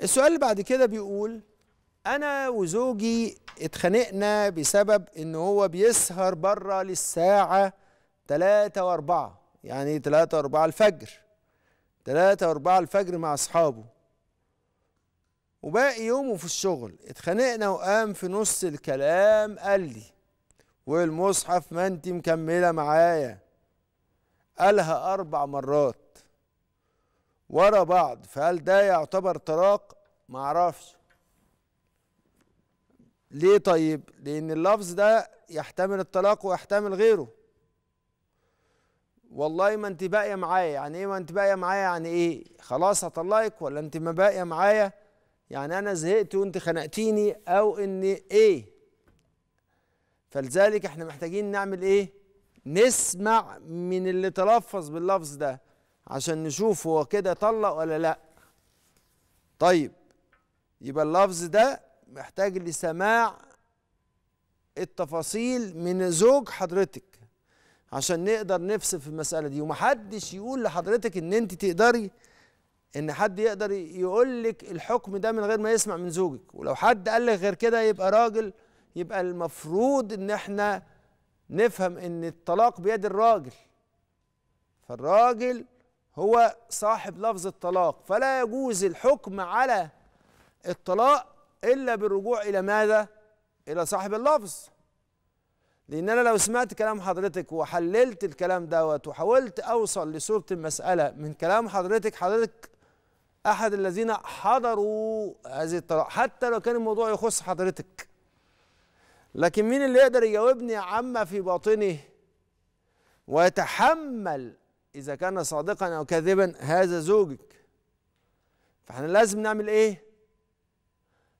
السؤال اللي بعد كده بيقول انا وزوجي اتخانقنا بسبب ان هو بيسهر بره للساعه 3 و4 يعني 3 و4 الفجر 3 و4 الفجر مع اصحابه وباقي يومه في الشغل اتخانقنا وقام في نص الكلام قال لي والمصحف ما انت مكمله معايا قالها اربع مرات ورا بعض فهل ده يعتبر طلاق معرفش ليه طيب لان اللفظ ده يحتمل الطلاق ويحتمل غيره والله ما انت باقيه معايا يعني ايه ما انت باقيه معايا يعني ايه خلاص هطلقك ولا انت ما باقيه معايا يعني انا زهقت وانت خنقتيني او ان ايه فلذلك احنا محتاجين نعمل ايه نسمع من اللي تلفظ باللفظ ده عشان نشوف هو كده طلق ولا لا طيب يبقى اللفظ ده محتاج لسماع التفاصيل من زوج حضرتك عشان نقدر نفصل في المسألة دي ومحدش يقول لحضرتك ان انت تقدري ان حد يقدر يقول لك الحكم ده من غير ما يسمع من زوجك ولو حد قال لك غير كده يبقى راجل يبقى المفروض ان احنا نفهم ان الطلاق بيد الراجل فالراجل هو صاحب لفظ الطلاق فلا يجوز الحكم على الطلاق إلا بالرجوع إلى ماذا؟ إلى صاحب اللفظ لأن أنا لو سمعت كلام حضرتك وحللت الكلام دوت وحاولت أوصل لصورة المسألة من كلام حضرتك حضرتك أحد الذين حضروا هذه الطلاق حتى لو كان الموضوع يخص حضرتك لكن مين اللي يقدر يجاوبني عما في باطنه ويتحمل إذا كان صادقا أو كاذبا هذا زوجك فاحنا لازم نعمل إيه؟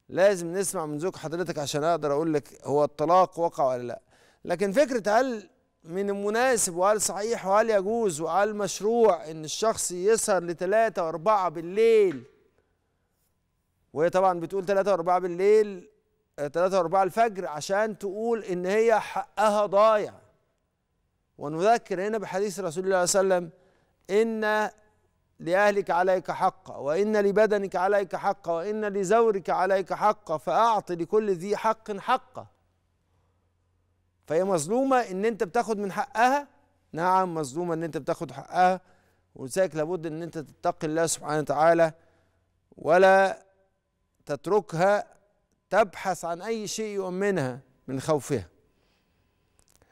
لازم نسمع من زوج حضرتك عشان أقدر أقول لك هو الطلاق وقع ولا لأ لكن فكرة هل من المناسب وهل صحيح وهل يجوز وهل مشروع إن الشخص يسهر لثلاثة وأربعة بالليل وهي طبعا بتقول ثلاثة وأربعة بالليل ثلاثة آه، وأربعة الفجر عشان تقول إن هي حقها ضايع ونذكر هنا بحديث رسول الله صلى الله عليه وسلم إن لأهلك عليك حقا وإن لبدنك عليك حقا وإن لزورك عليك حقا فأعط لكل ذي حق حقه فهي مظلومة إن أنت بتاخد من حقها نعم مظلومة إن أنت بتاخد حقها ولذلك لابد إن أنت تتقي الله سبحانه وتعالى ولا تتركها تبحث عن أي شيء يؤمنها من خوفها